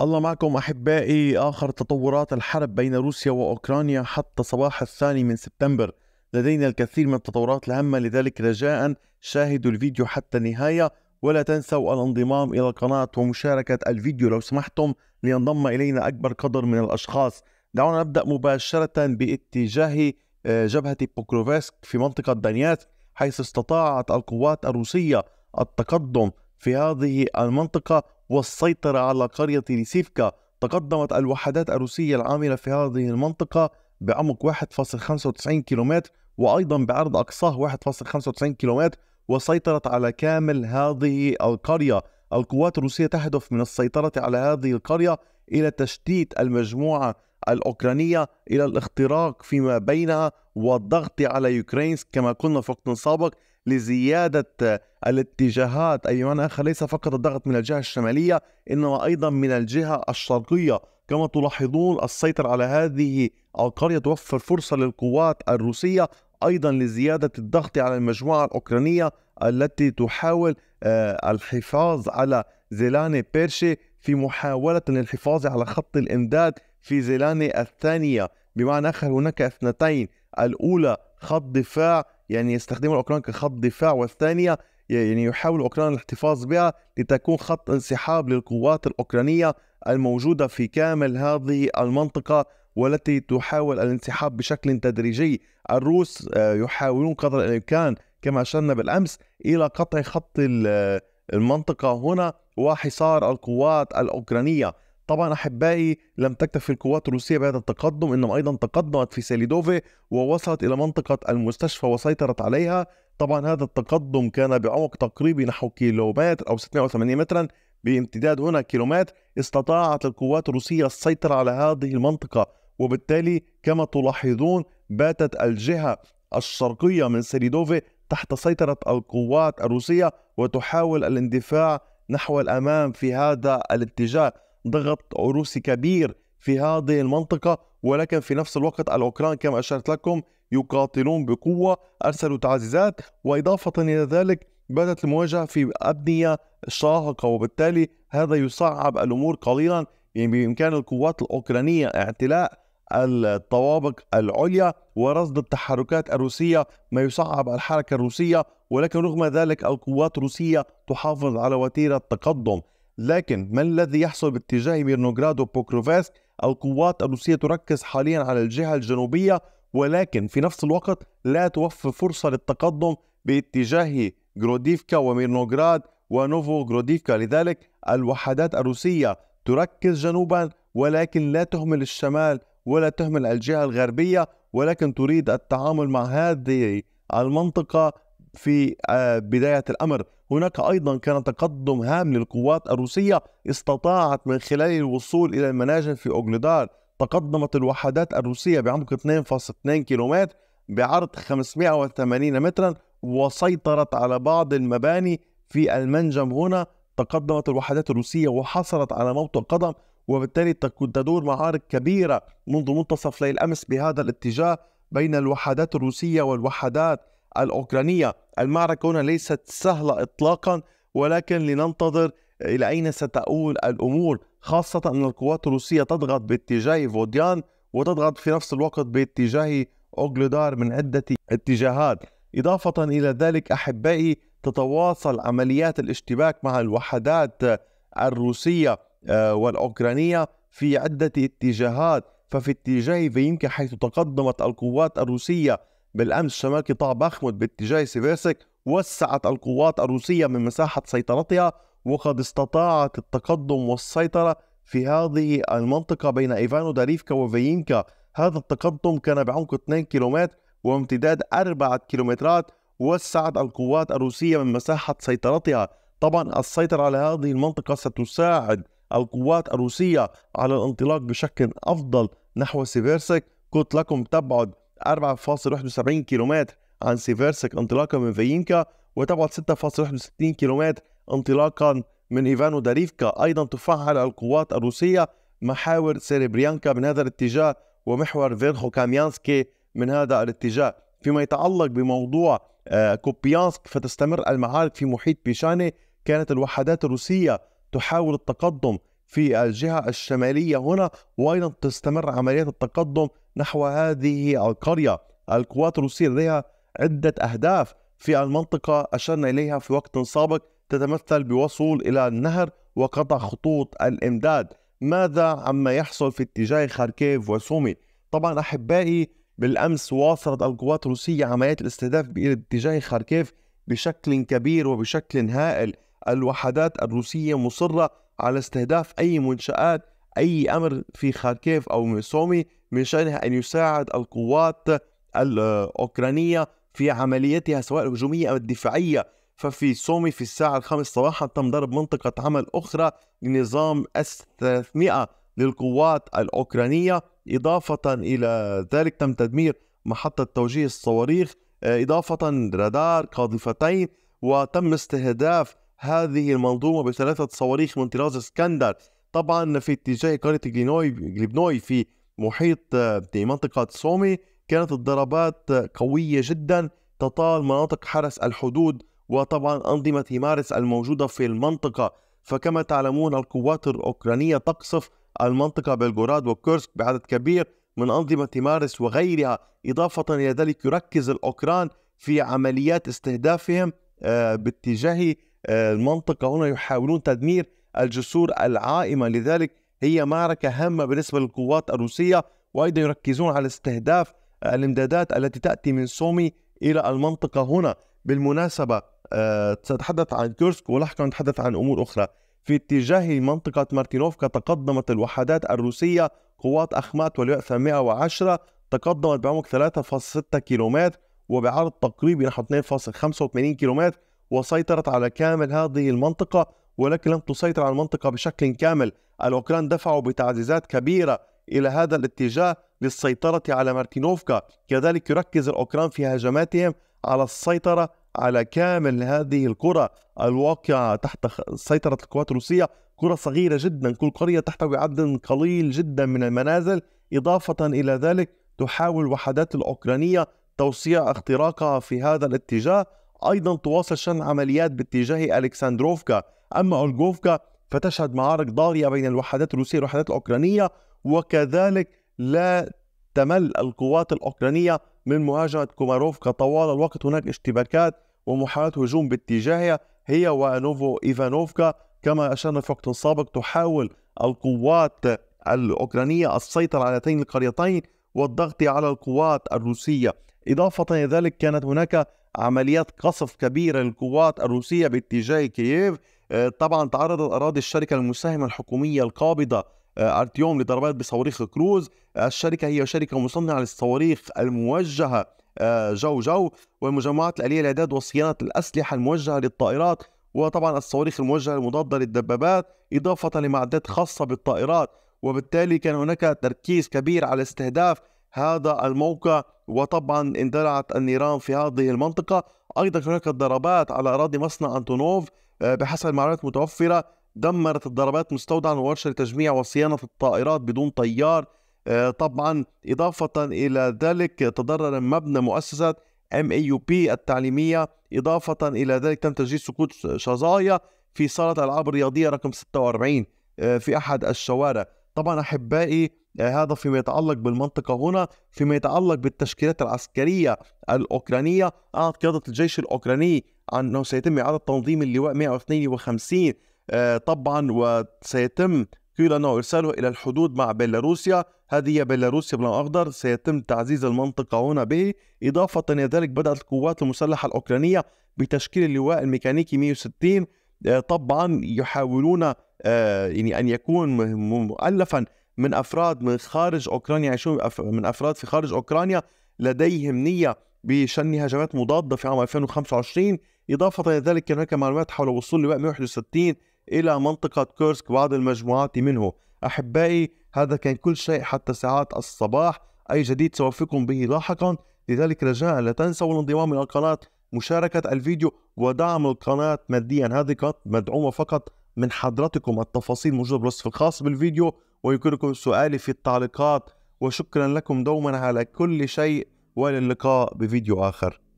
الله معكم احبائي اخر تطورات الحرب بين روسيا واوكرانيا حتى صباح الثاني من سبتمبر لدينا الكثير من التطورات الهامه لذلك رجاء شاهدوا الفيديو حتى النهايه ولا تنسوا الانضمام الى القناه ومشاركه الفيديو لو سمحتم لينضم الينا اكبر قدر من الاشخاص دعونا نبدا مباشره باتجاه آه، جبهه بوكروفسك في منطقه دانياسك حيث استطاعت القوات الروسيه التقدم في هذه المنطقه والسيطرة على قرية ليسيفكا تقدمت الوحدات الروسية العاملة في هذه المنطقة بعمق 1.95 كيلومتر وأيضا بعرض أقصاه 1.95 كيلومتر وسيطرت على كامل هذه القرية القوات الروسية تهدف من السيطرة على هذه القرية إلى تشتيت المجموعة الأوكرانية إلى الاختراق فيما بينها والضغط على يوكرينس كما قلنا في وقت سابق لزيادة الاتجاهات أيها آخر ليس فقط الضغط من الجهة الشمالية إنما أيضا من الجهة الشرقية كما تلاحظون السيطرة على هذه القرية توفر فرصة للقوات الروسية أيضا لزيادة الضغط على المجموعة الأوكرانية التي تحاول آه، الحفاظ على زيلاني بيرشي في محاولة للحفاظ على خط الإمداد في زيلاني الثانية بمعنى آخر هناك اثنتين الأولى خط دفاع يعني يستخدموا الأوكران كخط دفاع والثانية يعني يحاول أوكران الاحتفاظ بها لتكون خط انسحاب للقوات الأوكرانية الموجودة في كامل هذه المنطقة والتي تحاول الانسحاب بشكل تدريجي الروس آه، يحاولون قدر الإمكان كما أشرنا بالأمس إلى قطع خط المنطقة هنا وحصار القوات الأوكرانية طبعا احبائي لم تكتف القوات الروسيه بهذا التقدم انما ايضا تقدمت في سيليدوفي ووصلت الى منطقه المستشفى وسيطرت عليها طبعا هذا التقدم كان بعمق تقريبي نحو كيلومتر او 680 مترا بامتداد هنا كيلومتر استطاعت القوات الروسيه السيطره على هذه المنطقه وبالتالي كما تلاحظون باتت الجهه الشرقيه من سيليدوفي تحت سيطره القوات الروسيه وتحاول الاندفاع نحو الامام في هذا الاتجاه ضغط روسي كبير في هذه المنطقة ولكن في نفس الوقت الأوكران كما أشرت لكم يقاتلون بقوة أرسلوا تعزيزات وإضافة إلى ذلك بدأت المواجهة في أبنية شاهقة وبالتالي هذا يصعب الأمور قليلا يعني بإمكان القوات الأوكرانية اعتلاء الطوابق العليا ورصد التحركات الروسية ما يصعب الحركة الروسية ولكن رغم ذلك القوات الروسية تحافظ على وتيرة تقدم لكن ما الذي يحصل باتجاه ميرنوغراد وبوكروفاسك القوات الروسية تركز حاليا على الجهة الجنوبية ولكن في نفس الوقت لا توفر فرصة للتقدم باتجاه غروديفكا وميرنوغراد ونوفو غروديفكا لذلك الوحدات الروسية تركز جنوبا ولكن لا تهمل الشمال ولا تهمل الجهة الغربية ولكن تريد التعامل مع هذه المنطقة في آه، بداية الأمر هناك أيضا كان تقدم هام للقوات الروسية استطاعت من خلال الوصول إلى المناجم في أوغلدار تقدمت الوحدات الروسية بعمق 2.2 كيلومتر بعرض 580 مترا وسيطرت على بعض المباني في المنجم هنا تقدمت الوحدات الروسية وحصلت على موطئ قدم وبالتالي تدور معارك كبيرة منذ منتصف ليل أمس بهذا الاتجاه بين الوحدات الروسية والوحدات الأوكرانية المعركة هنا ليست سهلة إطلاقا ولكن لننتظر إلى أين ستؤول الأمور خاصة أن القوات الروسية تضغط باتجاه فوديان وتضغط في نفس الوقت باتجاه أوغلودار من عدة اتجاهات إضافة إلى ذلك أحبائي تتواصل عمليات الاشتباك مع الوحدات الروسية آه، والأوكرانية في عدة اتجاهات ففي اتجاه فيمكا حيث تقدمت القوات الروسية بالأمس شمال قطاع باخمود باتجاه سيفيرسك وسعت القوات الروسية من مساحة سيطرتها وقد استطاعت التقدم والسيطرة في هذه المنطقة بين إيفانو داريفكا وفيينكا هذا التقدم كان بعمق 2 كيلومتر وامتداد 4 كيلومترات وسعت القوات الروسية من مساحة سيطرتها طبعا السيطرة على هذه المنطقة ستساعد القوات الروسية على الانطلاق بشكل أفضل نحو سيفيرسك قلت لكم تبعد 4.71 كيلومتر عن سيفيرسك انطلاقا من فيينكا وتبعد 6.61 كيلومتر انطلاقا من إيفانو داريفكا أيضا تفعل القوات الروسية محاور سيريبريانكا من هذا الاتجاه ومحور فيرخو كاميانسكي من هذا الاتجاه فيما يتعلق بموضوع آه، كوبيانسك فتستمر المعارك في محيط بيشاني كانت الوحدات الروسية تحاول التقدم في الجهة الشمالية هنا وأيضا تستمر عمليات التقدم نحو هذه القرية القوات الروسية لديها عدة أهداف في المنطقة أشرنا إليها في وقت سابق تتمثل بوصول إلى النهر وقطع خطوط الإمداد ماذا عما يحصل في اتجاه خاركيف وسومي طبعا أحبائي بالأمس واصلت القوات الروسية عمليات الاستهداف باتجاه خاركيف بشكل كبير وبشكل هائل الوحدات الروسية مصرة على استهداف أي منشآت أي أمر في خاركيف أو ميسومي من شأنه أن يساعد القوات الأوكرانية في عمليتها سواء الهجومية أو الدفاعية ففي سومي في الساعة الخامسة صباحا تم ضرب منطقة عمل أخرى لنظام اس 300 للقوات الأوكرانية إضافة إلى ذلك تم تدمير محطة توجيه الصواريخ إضافة رادار قاذفتين وتم استهداف هذه المنظومة بثلاثة صواريخ من طراز اسكندر طبعا في اتجاه قرية جليبنوي في محيط آه، في منطقة سومي كانت الضربات آه، قوية جدا تطال مناطق حرس الحدود وطبعا أنظمة هيمارس الموجودة في المنطقة فكما تعلمون القوات الأوكرانية تقصف المنطقة بلغوراد وكورسك بعدد كبير من أنظمة هيمارس وغيرها إضافة إلى ذلك يركز الأوكران في عمليات استهدافهم آه، باتجاه آه، المنطقة هنا يحاولون تدمير الجسور العائمة لذلك هي معركة هامة بالنسبة للقوات الروسية وأيضا يركزون على استهداف الامدادات التي تأتي من سومي إلى المنطقة هنا بالمناسبة سأتحدث آه، عن كورسك ولاحقا نتحدث عن أمور أخرى في اتجاه منطقة مارتينوفكا تقدمت الوحدات الروسية قوات أخمات واليؤثى 110 تقدمت بعمق 3.6 كيلومتر وبعرض تقريبي نحو 2.85 كيلومتر وسيطرت على كامل هذه المنطقة ولكن لم تسيطر على المنطقة بشكل كامل الأوكران دفعوا بتعزيزات كبيرة إلى هذا الاتجاه للسيطرة على مارتينوفكا كذلك يركز الأوكران في هجماتهم على السيطرة على كامل هذه القرى الواقعة تحت سيطرة القوات الروسية قرى صغيرة جدا كل قرية تحتوي عدد قليل جدا من المنازل إضافة إلى ذلك تحاول وحدات الأوكرانية توسيع اختراقها في هذا الاتجاه أيضا تواصل شن عمليات باتجاه ألكسندروفكا أما أولغوفكا فتشهد معارك ضارية بين الوحدات الروسية والوحدات الأوكرانية وكذلك لا تمل القوات الأوكرانية من مهاجمة كوماروفكا طوال الوقت هناك اشتباكات ومحاولات هجوم باتجاهها هي وانوفو إيفانوفكا كما أشرنا في وقت سابق تحاول القوات الأوكرانية السيطرة على هاتين القريتين والضغط على القوات الروسية إضافة إلى ذلك كانت هناك عمليات قصف كبيرة للقوات الروسية باتجاه كييف آه، طبعا تعرضت أراضي الشركة المساهمة الحكومية القابضة آه، أرتيوم لضربات بصواريخ كروز آه، الشركة هي شركة مصنعة للصواريخ الموجهة جو جو والمجمعات الآلية لإعداد وصيانة الأسلحة الموجهة للطائرات وطبعا الصواريخ الموجهة المضادة للدبابات إضافة لمعدات خاصة بالطائرات وبالتالي كان هناك تركيز كبير على استهداف هذا الموقع وطبعا اندلعت النيران في هذه المنطقة أيضا هناك ضربات على أراضي مصنع أنتونوف آه، بحسب المعلومات المتوفرة دمرت الضربات مستودعا وورشة لتجميع وصيانة الطائرات بدون طيار آه، طبعا إضافة إلى ذلك تضرر مبنى مؤسسة ام اي يو بي التعليمية إضافة إلى ذلك تم تسجيل سقوط شظايا في صالة الألعاب الرياضية رقم 46 آه، في أحد الشوارع طبعا أحبائي يعني هذا فيما يتعلق بالمنطقة هنا فيما يتعلق بالتشكيلات العسكرية الأوكرانية أعلنت آه، قيادة الجيش الأوكراني أنه سيتم إعادة تنظيم اللواء 152 آه، طبعا وسيتم قيل أنه إرساله إلى الحدود مع بيلاروسيا هذه هي بيلاروسيا باللون أخضر سيتم تعزيز المنطقة هنا به إضافة إلى ذلك بدأت القوات المسلحة الأوكرانية بتشكيل اللواء الميكانيكي 160 آه، طبعا يحاولون يعني أن يكون مؤلفا من افراد من خارج اوكرانيا يعيشون من افراد في خارج اوكرانيا لديهم نيه بشن هجمات مضاده في عام 2025 اضافه الى ذلك كان هناك معلومات حول وصول لواء 161 الى منطقه كورسك وبعض المجموعات منه احبائي هذا كان كل شيء حتى ساعات الصباح اي جديد سوفقكم به لاحقا لذلك رجاء لا تنسوا الانضمام الى القناه مشاركه الفيديو ودعم القناه ماديا هذه قناه مدعومه فقط من حضرتكم التفاصيل موجوده بالوصف الخاص بالفيديو ويمكنكم سؤالي في التعليقات وشكرا لكم دوما على كل شيء والى اللقاء بفيديو آخر